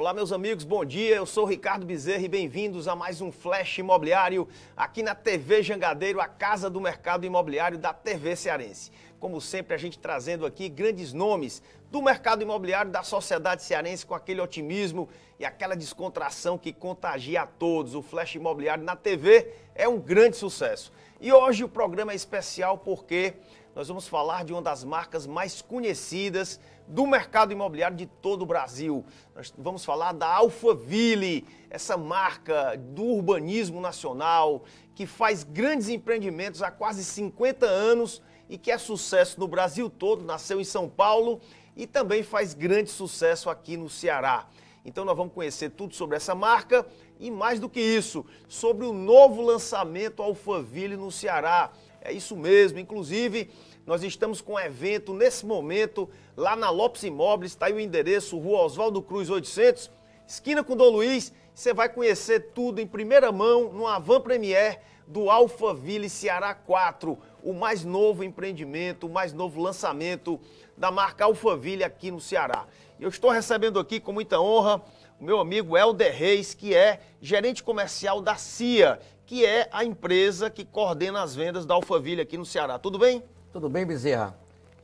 Olá, meus amigos, bom dia. Eu sou Ricardo Bezerra e bem-vindos a mais um Flash Imobiliário aqui na TV Jangadeiro, a casa do mercado imobiliário da TV Cearense. Como sempre, a gente trazendo aqui grandes nomes do mercado imobiliário da sociedade cearense com aquele otimismo e aquela descontração que contagia a todos. O Flash Imobiliário na TV é um grande sucesso. E hoje o programa é especial porque nós vamos falar de uma das marcas mais conhecidas do mercado imobiliário de todo o Brasil. Nós vamos falar da Alphaville, essa marca do urbanismo nacional que faz grandes empreendimentos há quase 50 anos e que é sucesso no Brasil todo, nasceu em São Paulo e também faz grande sucesso aqui no Ceará. Então nós vamos conhecer tudo sobre essa marca e mais do que isso, sobre o novo lançamento Alphaville no Ceará. É isso mesmo, inclusive nós estamos com um evento nesse momento lá na Lopes Imóveis, está aí o endereço, Rua Oswaldo Cruz 800, esquina com Dom Luiz. Você vai conhecer tudo em primeira mão no Avan Premier do Alphaville Ceará 4, o mais novo empreendimento, o mais novo lançamento da marca Alphaville aqui no Ceará. Eu estou recebendo aqui com muita honra o meu amigo Helder Reis, que é gerente comercial da CIA, que é a empresa que coordena as vendas da Alphaville aqui no Ceará. Tudo bem? Tudo bem, Bezerra.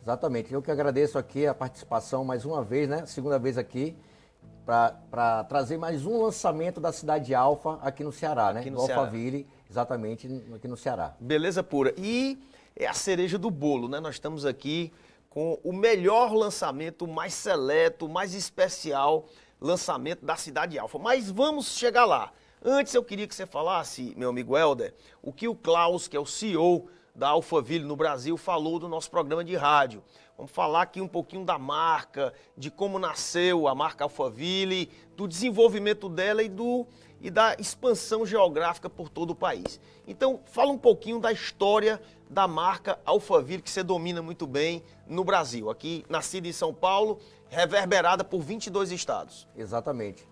Exatamente. Eu que agradeço aqui a participação mais uma vez, né? Segunda vez aqui, para trazer mais um lançamento da cidade Alfa aqui no Ceará, né? aqui né? No Alphaville, Ceará. exatamente aqui no Ceará. Beleza pura. E é a cereja do bolo, né? Nós estamos aqui com o melhor lançamento, mais seleto, mais especial lançamento da cidade Alfa. Mas vamos chegar lá. Antes eu queria que você falasse, meu amigo Helder, o que o Klaus, que é o CEO da Alphaville no Brasil falou do nosso programa de rádio. Vamos falar aqui um pouquinho da marca, de como nasceu a marca Alphaville, do desenvolvimento dela e, do, e da expansão geográfica por todo o país. Então, fala um pouquinho da história da marca Alphaville, que você domina muito bem no Brasil. Aqui, nascida em São Paulo, reverberada por 22 estados. Exatamente.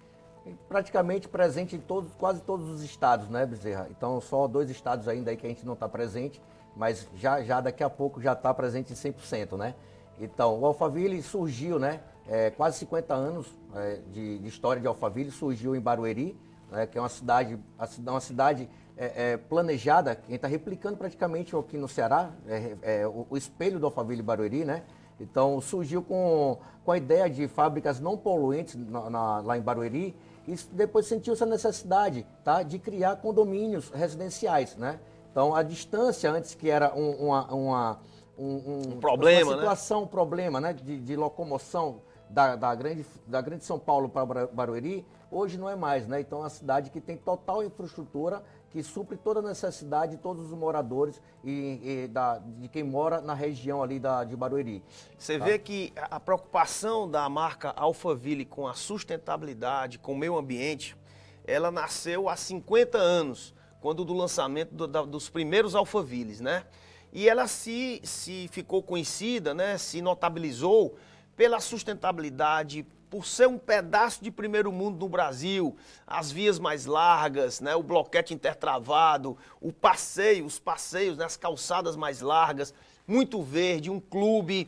Praticamente presente em todos, quase todos os estados, né, Bezerra? Então, só dois estados ainda aí que a gente não está presente, mas já, já daqui a pouco já está presente em 100%, né? Então, o Alphaville surgiu, né? É, quase 50 anos é, de, de, história de Alphaville, surgiu em Barueri, né, que é uma cidade, uma cidade é, é planejada, que está replicando praticamente aqui no Ceará, é, é, o, o, espelho do Alphaville Barueri, né? Então, surgiu com, com a ideia de fábricas não poluentes na, na, lá em Barueri, e depois sentiu essa necessidade tá, de criar condomínios residenciais, né? Então, a distância, antes que era um, uma, uma um, um, problema, uma né? situação, né? um problema né? de, de locomoção da, da, grande, da grande São Paulo para Barueri, hoje não é mais, né? Então é uma cidade que tem total infraestrutura, que supre toda a necessidade de todos os moradores e, e da, de quem mora na região ali da, de Barueri. Você tá? vê que a preocupação da marca Alphaville com a sustentabilidade, com o meio ambiente, ela nasceu há 50 anos quando do lançamento do, da, dos primeiros Alphavilles, né? E ela se, se ficou conhecida, né? Se notabilizou pela sustentabilidade, por ser um pedaço de primeiro mundo no Brasil, as vias mais largas, né, o bloquete intertravado, o passeio, os passeios, né, as calçadas mais largas, muito verde, um clube.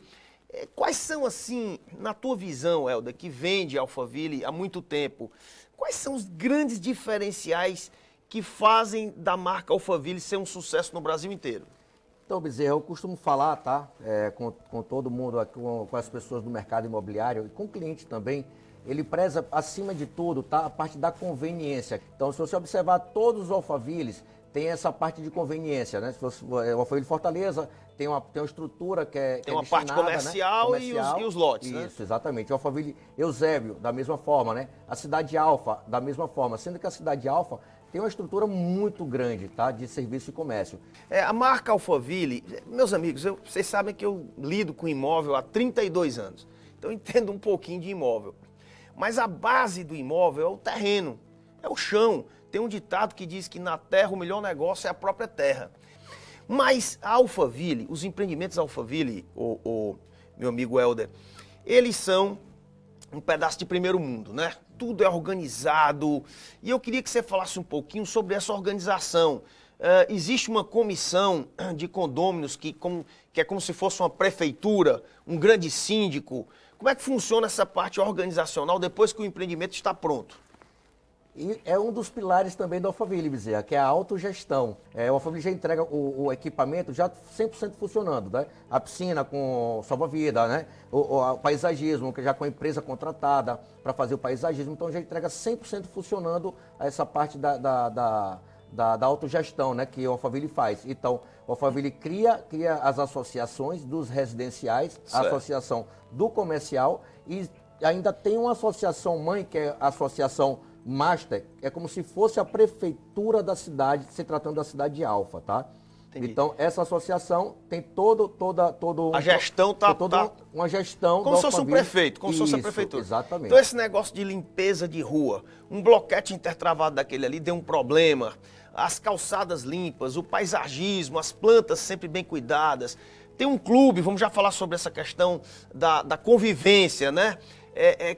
É, quais são, assim, na tua visão, Helder, que vende Alphaville há muito tempo, quais são os grandes diferenciais que fazem da marca Alphaville ser um sucesso no Brasil inteiro? Então, Bezerra, eu costumo falar, tá? É, com, com todo mundo, com, com as pessoas do mercado imobiliário e com o cliente também, ele preza, acima de tudo, tá? a parte da conveniência. Então, se você observar todos os Alphavilles, tem essa parte de conveniência, né? Se você, é, o Alphaville Fortaleza tem uma, tem uma estrutura que é. é tem uma é parte comercial, né? comercial, e, os, e os lotes, né? Isso, né? exatamente. O Alphaville Eusébio, da mesma forma, né? A cidade Alfa, da mesma forma. Sendo que a cidade Alfa tem uma estrutura muito grande, tá? De serviço e comércio. É, a marca Alphaville, meus amigos, eu, vocês sabem que eu lido com imóvel há 32 anos. Então eu entendo um pouquinho de imóvel. Mas a base do imóvel é o terreno, é o chão. Tem um ditado que diz que na terra o melhor negócio é a própria terra. Mas a Alphaville, os empreendimentos Alphaville, o, o meu amigo Helder, eles são um pedaço de primeiro mundo, né? tudo é organizado. E eu queria que você falasse um pouquinho sobre essa organização. Uh, existe uma comissão de condôminos que, que é como se fosse uma prefeitura, um grande síndico. Como é que funciona essa parte organizacional depois que o empreendimento está pronto? E é um dos pilares também da Alphaville, Bezerra, que é a autogestão. É, a Alphaville já entrega o, o equipamento já 100% funcionando, né? A piscina com salva-vida, né? O, o, o paisagismo, que já com a empresa contratada para fazer o paisagismo, então já entrega 100% funcionando essa parte da, da, da da, da autogestão né, que a Alphaville faz. Então, a Alphaville cria, cria as associações dos residenciais, certo. a associação do comercial e ainda tem uma associação mãe, que é a associação Master é como se fosse a prefeitura da cidade, se tratando da cidade de Alfa, tá? Entendi. Então, essa associação tem todo, toda, todo... A gestão tá... Toda tá... uma gestão... Como se fosse um prefeito, como se fosse a prefeitura. exatamente. Então, esse negócio de limpeza de rua, um bloquete intertravado daquele ali deu um problema, as calçadas limpas, o paisagismo, as plantas sempre bem cuidadas, tem um clube, vamos já falar sobre essa questão da, da convivência, né? É, é,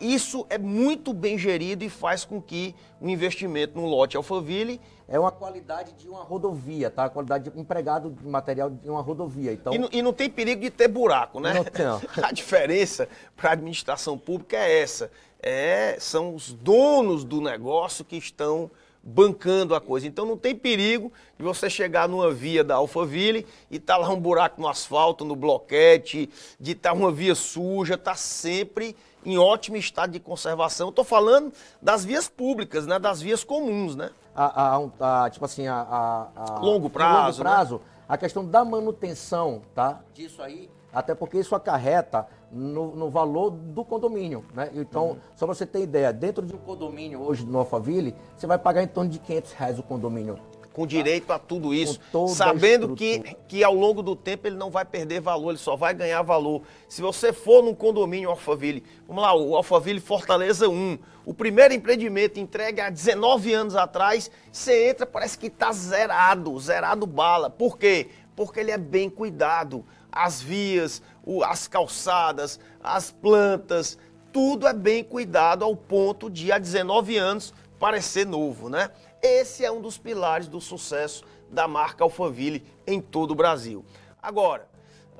isso é muito bem gerido e faz com que o investimento no lote Alphaville é uma qualidade de uma rodovia, tá? A qualidade de empregado de material de uma rodovia. Então... E, não, e não tem perigo de ter buraco, né? Não tem. A diferença para a administração pública é essa. É, são os donos do negócio que estão bancando a coisa. Então não tem perigo de você chegar numa via da Alphaville e tá lá um buraco no asfalto, no bloquete, de estar tá uma via suja, tá sempre em ótimo estado de conservação. Estou falando das vias públicas, né? das vias comuns, né? A, a, a tipo assim, a, a, longo prazo, longo prazo né? a questão da manutenção, tá? Disso aí, até porque isso acarreta no, no valor do condomínio, né? Então, uhum. só para você ter ideia, dentro de um condomínio hoje no Alphaville, você vai pagar em torno de 500 reais o condomínio com direito a tudo isso, sabendo que, que ao longo do tempo ele não vai perder valor, ele só vai ganhar valor. Se você for num condomínio Alphaville, vamos lá, o Alphaville Fortaleza 1, o primeiro empreendimento entregue há 19 anos atrás, você entra, parece que está zerado, zerado bala. Por quê? Porque ele é bem cuidado. As vias, as calçadas, as plantas, tudo é bem cuidado ao ponto de há 19 anos parecer novo, né? Esse é um dos pilares do sucesso da marca Alphaville em todo o Brasil. Agora,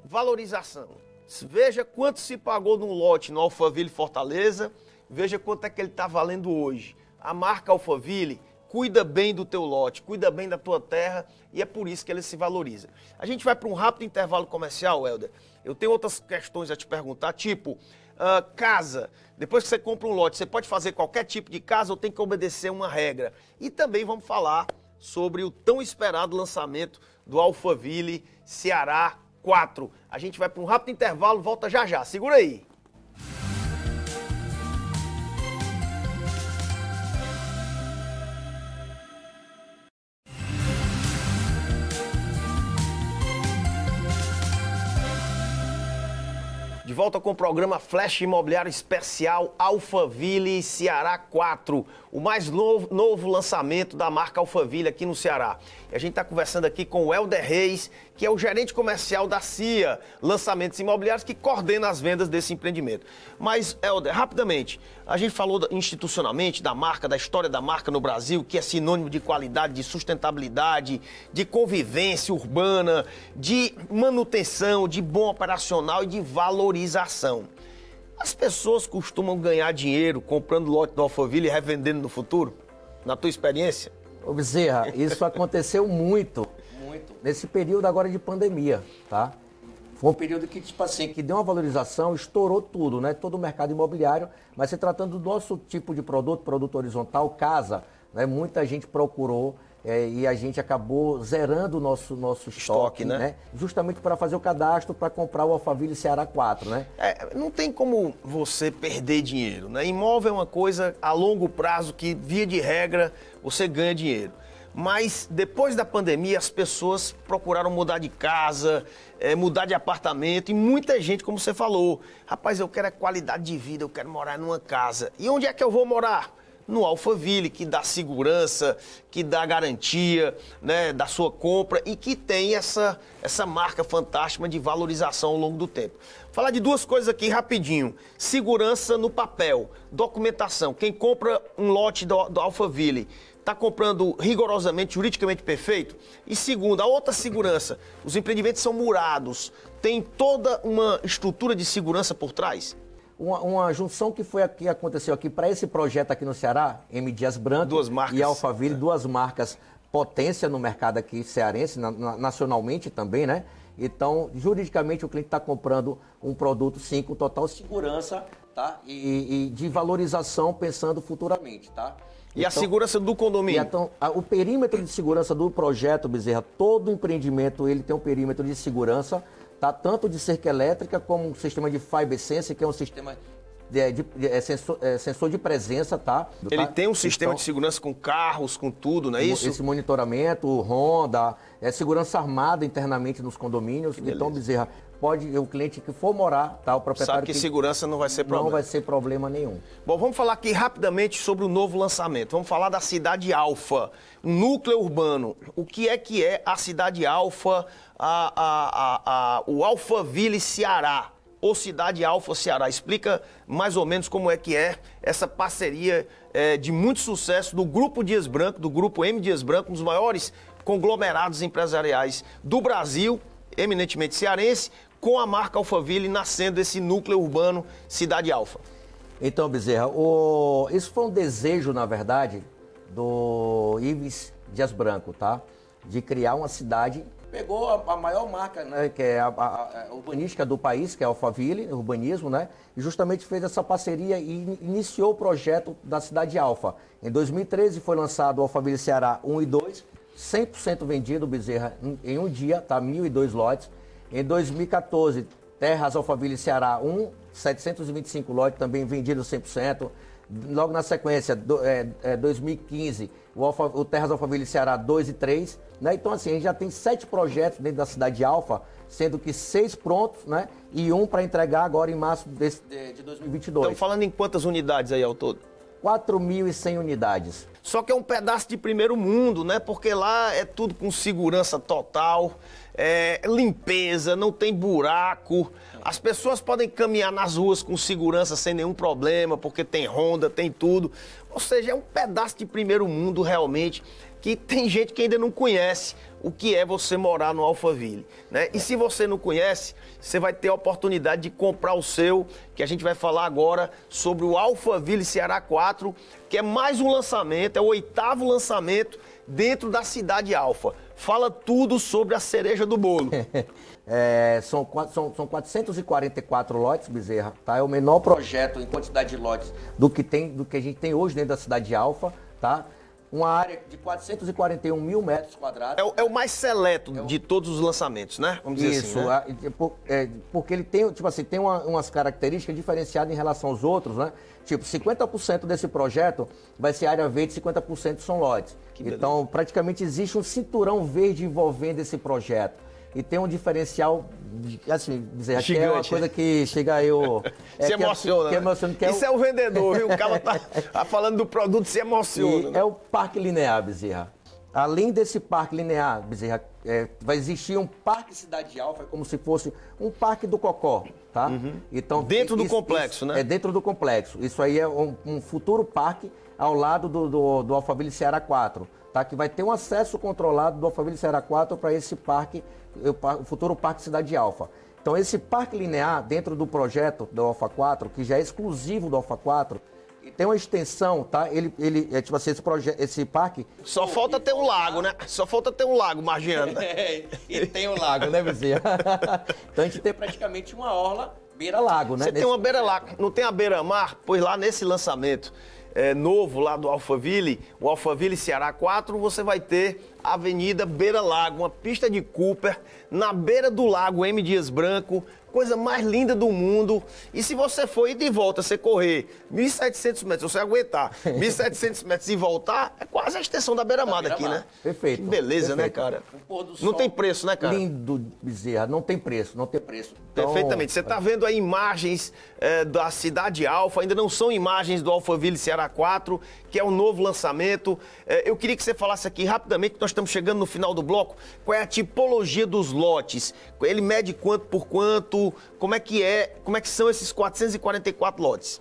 valorização. Veja quanto se pagou num lote no Alphaville Fortaleza, veja quanto é que ele está valendo hoje. A marca Alphaville cuida bem do teu lote, cuida bem da tua terra e é por isso que ele se valoriza. A gente vai para um rápido intervalo comercial, Helder. Eu tenho outras questões a te perguntar, tipo, uh, casa. Depois que você compra um lote, você pode fazer qualquer tipo de casa ou tem que obedecer uma regra. E também vamos falar sobre o tão esperado lançamento do Alphaville Ceará 4. A gente vai para um rápido intervalo, volta já já. Segura aí. volta com o programa Flash Imobiliário Especial Alphaville Ceará 4, o mais novo, novo lançamento da marca Alphaville aqui no Ceará. E a gente está conversando aqui com o Helder Reis, que é o gerente comercial da CIA Lançamentos Imobiliários, que coordena as vendas desse empreendimento. Mas, Helder, rapidamente, a gente falou institucionalmente da marca, da história da marca no Brasil, que é sinônimo de qualidade, de sustentabilidade, de convivência urbana, de manutenção, de bom operacional e de valorização as pessoas costumam ganhar dinheiro comprando lote do Alphaville e revendendo no futuro? Na tua experiência? Ô Bezerra, isso aconteceu muito, muito, nesse período agora de pandemia, tá? Foi um período que, tipo assim, que deu uma valorização, estourou tudo, né? Todo o mercado imobiliário, mas se tratando do nosso tipo de produto, produto horizontal, casa, né? Muita gente procurou é, e a gente acabou zerando o nosso, nosso estoque, estoque né? né? Justamente para fazer o cadastro para comprar o Alphaville Ceará 4, né? É, não tem como você perder dinheiro, né? Imóvel é uma coisa a longo prazo que, via de regra, você ganha dinheiro. Mas depois da pandemia, as pessoas procuraram mudar de casa, é, mudar de apartamento, e muita gente, como você falou, rapaz, eu quero a é qualidade de vida, eu quero morar numa casa. E onde é que eu vou morar? no Alphaville, que dá segurança, que dá garantia né, da sua compra e que tem essa, essa marca fantástica de valorização ao longo do tempo. Falar de duas coisas aqui rapidinho. Segurança no papel, documentação. Quem compra um lote do, do Alphaville está comprando rigorosamente, juridicamente perfeito? E segundo, a outra segurança, os empreendimentos são murados, tem toda uma estrutura de segurança por trás? uma, uma, junção que foi que aconteceu aqui para esse projeto aqui no Ceará, M Dias Branco e Alphaville, é. duas marcas potência no mercado aqui cearense, na, na, nacionalmente também, né? Então, juridicamente, o cliente está comprando um produto sim, com total segurança tá? E, e, de valorização pensando futuramente. Tá? E então, a segurança do condomínio? Então, a, o perímetro de segurança do projeto, Bezerra, todo empreendimento ele tem um perímetro de segurança tá? tanto de cerca elétrica como um sistema de Fiber Sense, que é um sistema de, de, de é sensor, é, sensor, de presença, tá? Ele tá? tem um sistema então, de segurança com carros, com tudo, não é isso? Esse monitoramento, o Honda, é, segurança armada internamente nos condomínios. Então, Bezerra, pode o cliente que for morar, tá? O proprietário. Sabe que, que segurança não vai ser problema. Não vai ser problema nenhum. Bom, vamos falar aqui rapidamente sobre o novo lançamento. Vamos falar da cidade Alfa, núcleo urbano. O que é que é a cidade Alfa, a, a, a, o Alphaville Ceará? Ou Cidade Alfa Ceará. Explica mais ou menos como é que é essa parceria é, de muito sucesso do Grupo Dias Branco, do Grupo M Dias Branco, um dos maiores conglomerados empresariais do Brasil, eminentemente cearense, com a marca Alphaville nascendo esse núcleo urbano Cidade Alfa. Então, Bezerra, o... isso foi um desejo, na verdade, do Ives Dias Branco, tá? De criar uma cidade. Pegou a, a maior marca, né, que é a, a, a, urbanística do país, que é a Alphaville, urbanismo, né? E justamente fez essa parceria e iniciou o projeto da Cidade Alfa. Em 2013 foi lançado o Alphaville Ceará 1 e 2, 100% vendido, Bezerra, em, em um dia, tá? 1.002 lotes. Em 2014, Terras Alphaville Ceará 1, 725 lotes também vendidos 100%. Logo na sequência, do, é, é, 2015, o, Alfa, o Terras Alphaville Ceará 2 e 3. Né? Então, assim, a gente já tem sete projetos dentro da cidade de Alfa, sendo que seis prontos né? e um para entregar agora em março desse, de 2022. Então falando em quantas unidades aí ao todo? 4.100 unidades. Só que é um pedaço de primeiro mundo, né? Porque lá é tudo com segurança total, é, limpeza, não tem buraco. As pessoas podem caminhar nas ruas com segurança sem nenhum problema, porque tem ronda, tem tudo. Ou seja, é um pedaço de primeiro mundo realmente que tem gente que ainda não conhece o que é você morar no Alphaville, né? E se você não conhece, você vai ter a oportunidade de comprar o seu, que a gente vai falar agora sobre o Alphaville Ceará 4, que é mais um lançamento, é o oitavo lançamento dentro da cidade Alfa. Fala tudo sobre a cereja do bolo. é, são, são, são 444 lotes, Bezerra. Tá? É o menor projeto em quantidade de lotes do que, tem, do que a gente tem hoje dentro da cidade de Alfa. Tá? Uma área de 441 mil metros quadrados. É o, é o mais seleto é o... de todos os lançamentos, né? Vamos dizer assim, Isso, assim, né? É, é, porque ele tem, tipo assim, tem uma, umas características diferenciadas em relação aos outros, né? Tipo, 50% desse projeto vai ser área verde, 50% são lotes. Então, praticamente existe um cinturão verde envolvendo esse projeto e tem um diferencial, assim, dizer, Gigante. é uma coisa que chega aí É, se é- emociona, que, é, né? que emociona que é Isso o... é o vendedor, viu? O cara tá, tá falando do produto, se emociona. Né? É o Parque Linear, Bezerra. Além desse parque linear, Bezerra, é, vai existir um parque Cidade Alfa, como se fosse um parque do Cocó, tá? Uhum. Então, dentro isso, do complexo, isso, né? É dentro do complexo. Isso aí é um, um futuro parque ao lado do, do, do Alphaville Ceará 4, tá? Que vai ter um acesso controlado do Alphaville Ceará 4 para esse parque, o futuro parque Cidade Alfa. Então, esse parque linear, dentro do projeto do Alfa 4, que já é exclusivo do Alfa 4, tem uma extensão, tá? Ele, ele é tipo assim, esse, esse parque. Só falta ter um lago, né? Só falta ter um lago margeando. É, e tem um lago, né, vizinha? então a gente tem praticamente uma orla beira-lago, né? Você nesse... tem uma beira-lago. É. Não tem a beira-mar? Pois lá nesse lançamento é, novo lá do Alphaville, o Alphaville Ceará 4, você vai ter Avenida Beira Lago, uma pista de Cooper, na beira do lago M. Dias Branco, coisa mais linda do mundo. E se você for ir de volta, você correr 1.700 metros, você aguentar 1.700 metros e voltar, é quase a extensão da beira-mar aqui, né? Perfeito. Que beleza, né, perfeito. né, cara? Não tem preço, né, cara? Lindo, Bezerra, não tem preço, não tem preço. Então... Perfeitamente. Você está vendo aí imagens é, da Cidade Alfa, ainda não são imagens do Alphaville Ceará 4, que é o um novo lançamento. É, eu queria que você falasse aqui rapidamente, que nós estamos chegando no final do bloco. Qual é a tipologia dos lotes? Ele mede quanto por quanto? Como é que é? Como é que são esses 444 lotes?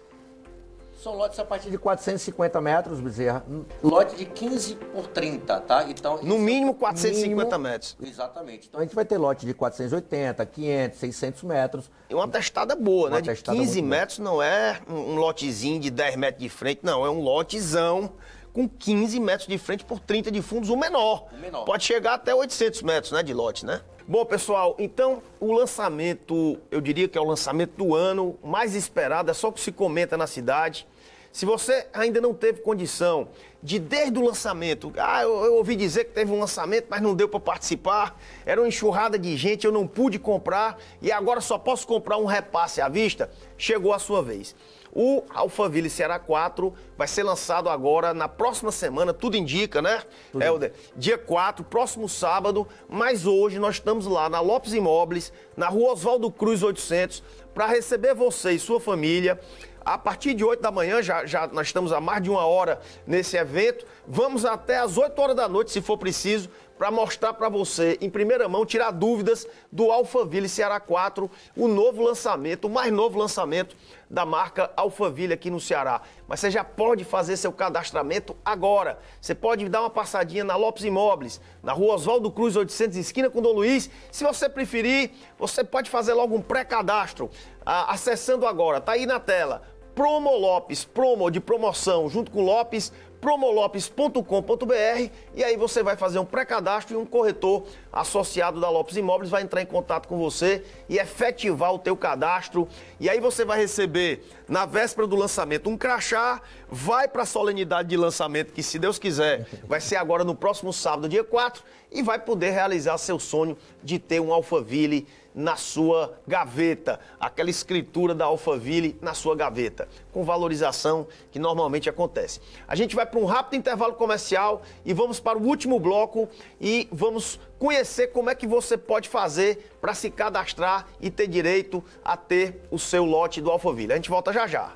São lotes a partir de 450 metros, Bezerra. Lote de 15 por 30, tá? Então, no é mínimo 450 mínimo, metros. Exatamente. Então a gente vai ter lote de 480, 500, 600 metros. É uma testada boa, uma né? De 15 metros boa. não é um lotezinho de 10 metros de frente, não. É um lotezão com 15 metros de frente por 30 de fundos, o menor. O menor. Pode chegar até 800 metros né, de lote, né? Bom, pessoal, então o lançamento, eu diria que é o lançamento do ano, mais esperado, é só o que se comenta na cidade. Se você ainda não teve condição de, desde o lançamento, ah, eu, eu ouvi dizer que teve um lançamento, mas não deu para participar, era uma enxurrada de gente, eu não pude comprar e agora só posso comprar um repasse à vista, chegou a sua vez. O Alphaville Ceará 4 vai ser lançado agora na próxima semana, tudo indica, né, tudo. É, Helder? Dia 4, próximo sábado, mas hoje nós estamos lá na Lopes Imóveis, na rua Oswaldo Cruz 800, para receber você e sua família. A partir de 8 da manhã, já, já nós estamos há mais de uma hora nesse evento. Vamos até às 8 horas da noite, se for preciso, para mostrar para você, em primeira mão, tirar dúvidas do Alphaville Ceará 4, o novo lançamento, o mais novo lançamento da marca Alphaville aqui no Ceará. Mas você já pode fazer seu cadastramento agora. Você pode dar uma passadinha na Lopes Imóveis, na rua Oswaldo Cruz 800, esquina com Dom Luiz. Se você preferir, você pode fazer logo um pré-cadastro, ah, acessando agora, tá aí na tela. Promo Lopes, promo de promoção, junto com Lopes promolopes.com.br e aí você vai fazer um pré-cadastro e um corretor associado da Lopes Imóveis vai entrar em contato com você e efetivar o teu cadastro. E aí você vai receber na véspera do lançamento um crachá, vai para a solenidade de lançamento que se Deus quiser vai ser agora no próximo sábado, dia 4, e vai poder realizar seu sonho de ter um Alphaville na sua gaveta, aquela escritura da Alphaville na sua gaveta, com valorização que normalmente acontece. A gente vai para um rápido intervalo comercial e vamos para o último bloco e vamos conhecer como é que você pode fazer para se cadastrar e ter direito a ter o seu lote do Alphaville. A gente volta já já.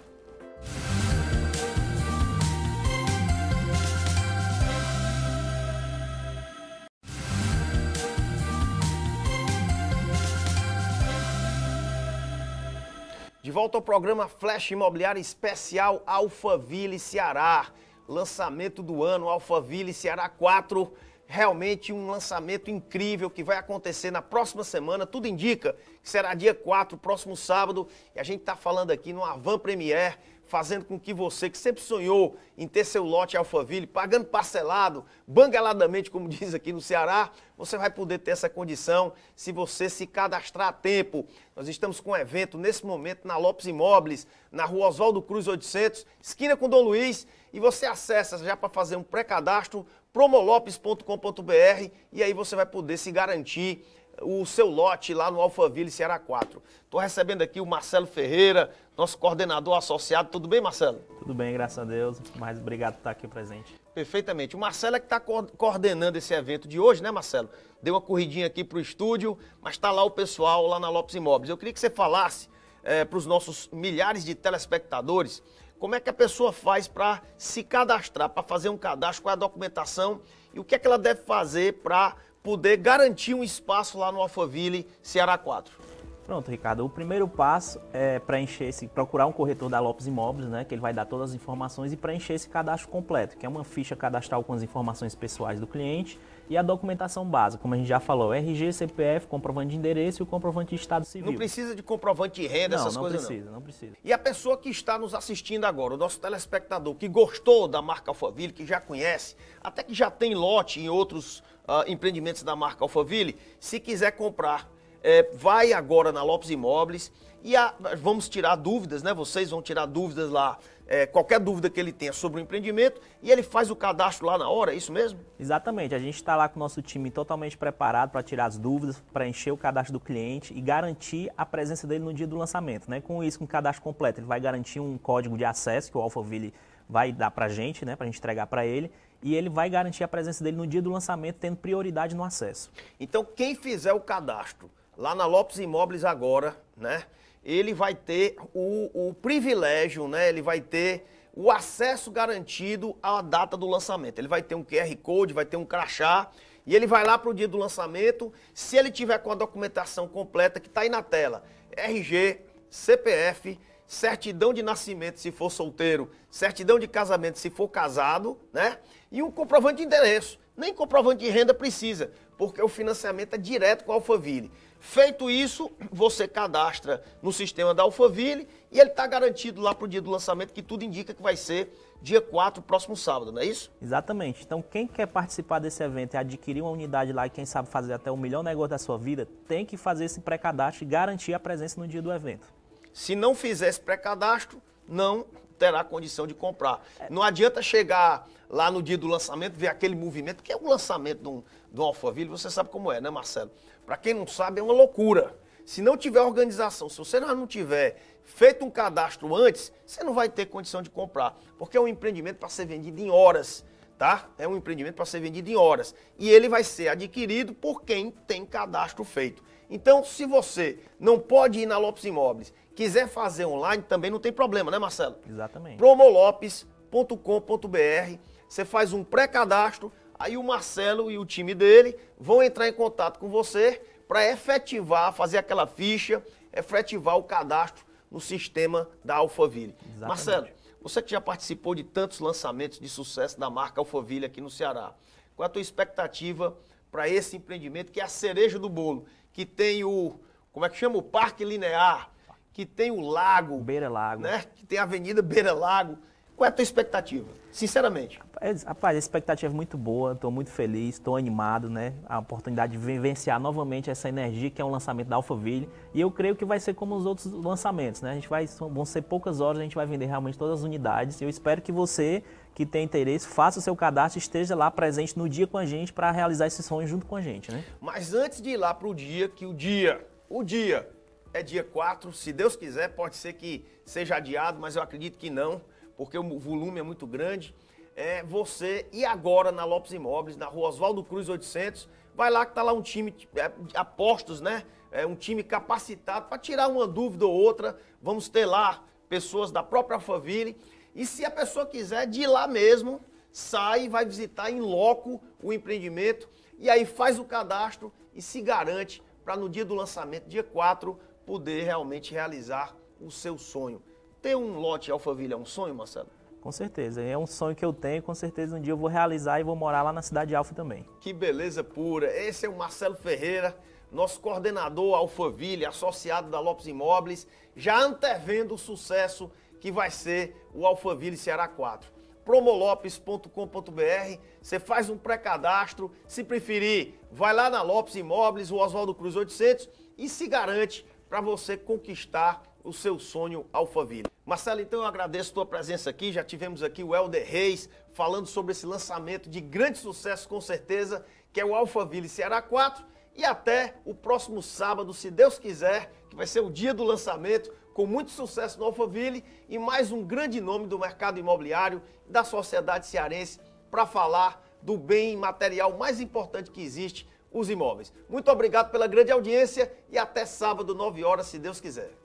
De volta ao programa Flash Imobiliário Especial Alphaville Ceará. Lançamento do ano Alphaville Ceará 4. Realmente um lançamento incrível que vai acontecer na próxima semana. Tudo indica que será dia 4, próximo sábado. E a gente está falando aqui no Avan Premier fazendo com que você que sempre sonhou em ter seu lote Alphaville, pagando parcelado, bangaladamente, como diz aqui no Ceará, você vai poder ter essa condição se você se cadastrar a tempo. Nós estamos com um evento nesse momento na Lopes Imóveis, na rua Oswaldo Cruz 800, esquina com Dom Luiz, e você acessa já para fazer um pré-cadastro promolopes.com.br e aí você vai poder se garantir o seu lote lá no Alphaville Ceará 4. Estou recebendo aqui o Marcelo Ferreira, nosso coordenador associado. Tudo bem, Marcelo? Tudo bem, graças a Deus. Mas obrigado por estar aqui presente. Perfeitamente. O Marcelo é que está coordenando esse evento de hoje, né, Marcelo? Deu uma corridinha aqui para o estúdio, mas está lá o pessoal lá na Lopes Imóveis. Eu queria que você falasse é, para os nossos milhares de telespectadores como é que a pessoa faz para se cadastrar, para fazer um cadastro, qual é a documentação e o que é que ela deve fazer para poder garantir um espaço lá no Alphaville Ceará 4? Pronto, Ricardo. O primeiro passo é preencher esse, procurar um corretor da Lopes Imóveis, né, que ele vai dar todas as informações e preencher esse cadastro completo, que é uma ficha cadastral com as informações pessoais do cliente e a documentação básica, como a gente já falou, é RG, CPF, comprovante de endereço e o comprovante de estado civil. Não precisa de comprovante de renda, não, essas não coisas precisa, não. precisa, não precisa. E a pessoa que está nos assistindo agora, o nosso telespectador que gostou da marca Alphaville, que já conhece, até que já tem lote em outros uh, empreendimentos da marca Alphaville, se quiser comprar, é, vai agora na Lopes Imóveis e a, vamos tirar dúvidas, né? Vocês vão tirar dúvidas lá, é, qualquer dúvida que ele tenha sobre o empreendimento e ele faz o cadastro lá na hora, é isso mesmo? Exatamente, a gente está lá com o nosso time totalmente preparado para tirar as dúvidas, para encher o cadastro do cliente e garantir a presença dele no dia do lançamento, né? Com isso, com o cadastro completo, ele vai garantir um código de acesso que o Alphaville vai dar para a gente, né? Para a gente entregar para ele e ele vai garantir a presença dele no dia do lançamento, tendo prioridade no acesso. Então, quem fizer o cadastro lá na Lopes Imóveis agora, né? Ele vai ter o, o privilégio, né? Ele vai ter o acesso garantido à data do lançamento. Ele vai ter um QR Code, vai ter um crachá e ele vai lá para o dia do lançamento. Se ele tiver com a documentação completa que está aí na tela, RG, CPF, certidão de nascimento se for solteiro, certidão de casamento se for casado, né? E um comprovante de endereço. Nem comprovante de renda precisa, porque o financiamento é direto com a Alphaville. Feito isso, você cadastra no sistema da Alphaville e ele está garantido lá para o dia do lançamento, que tudo indica que vai ser dia 4, próximo sábado, não é isso? Exatamente. Então, quem quer participar desse evento e adquirir uma unidade lá e quem sabe fazer até o melhor negócio da sua vida, tem que fazer esse pré-cadastro e garantir a presença no dia do evento. Se não fizesse pré-cadastro, não terá condição de comprar. Não adianta chegar lá no dia do lançamento, ver aquele movimento, que é o lançamento de um, de um Alphaville, você sabe como é, né, Marcelo? Para quem não sabe, é uma loucura. Se não tiver organização, se você não tiver feito um cadastro antes, você não vai ter condição de comprar, porque é um empreendimento para ser vendido em horas, tá? É um empreendimento para ser vendido em horas e ele vai ser adquirido por quem tem cadastro feito. Então, se você não pode ir na Lopes Imóveis Quiser fazer online também não tem problema, né, Marcelo? Exatamente. promolopes.com.br. Você faz um pré-cadastro, aí o Marcelo e o time dele vão entrar em contato com você para efetivar, fazer aquela ficha, efetivar o cadastro no sistema da Alphaville. Exatamente. Marcelo, você que já participou de tantos lançamentos de sucesso da marca Alphaville aqui no Ceará, qual é a tua expectativa para esse empreendimento que é a cereja do bolo, que tem o, como é que chama? O Parque Linear, que tem o lago. Beira Lago. Né? Que tem a Avenida Beira Lago. Qual é a tua expectativa, sinceramente? Rapaz, rapaz a expectativa é muito boa, estou muito feliz, estou animado, né? A oportunidade de vivenciar novamente essa energia que é um lançamento da Alphaville. E eu creio que vai ser como os outros lançamentos, né? A gente vai, vão ser poucas horas, a gente vai vender realmente todas as unidades. Eu espero que você que tem interesse, faça o seu cadastro esteja lá presente no dia com a gente para realizar esse sonho junto com a gente, né? Mas antes de ir lá para o dia, que o dia, o dia é dia 4. Se Deus quiser, pode ser que seja adiado, mas eu acredito que não, porque o volume é muito grande. É você e agora na Lopes Imóveis, na rua Oswaldo Cruz 800. Vai lá que tá lá um time é, apostos, né? É um time capacitado para tirar uma dúvida ou outra. Vamos ter lá pessoas da própria Faville. E se a pessoa quiser, de lá mesmo, sai e vai visitar em loco o empreendimento. E aí faz o cadastro e se garante para no dia do lançamento, dia 4, poder realmente realizar o seu sonho. Ter um lote Alphaville é um sonho, Marcelo? Com certeza, é um sonho que eu tenho, com certeza um dia eu vou realizar e vou morar lá na cidade Alfa também. Que beleza pura! Esse é o Marcelo Ferreira, nosso coordenador Alphaville, associado da Lopes Imóveis, já antevendo o sucesso que vai ser o Alphaville Ceará 4. promolopes.com.br, você faz um pré-cadastro, se preferir, vai lá na Lopes Imóveis, o Oswaldo Cruz 800 e se garante para você conquistar o seu sonho Alphaville. Marcelo, então eu agradeço a tua presença aqui. Já tivemos aqui o Helder Reis falando sobre esse lançamento de grande sucesso, com certeza, que é o Alphaville Ceará 4. E até o próximo sábado, se Deus quiser, que vai ser o dia do lançamento, com muito sucesso no Alphaville e mais um grande nome do mercado imobiliário da sociedade cearense para falar do bem material mais importante que existe os imóveis. Muito obrigado pela grande audiência e até sábado, 9 horas, se Deus quiser.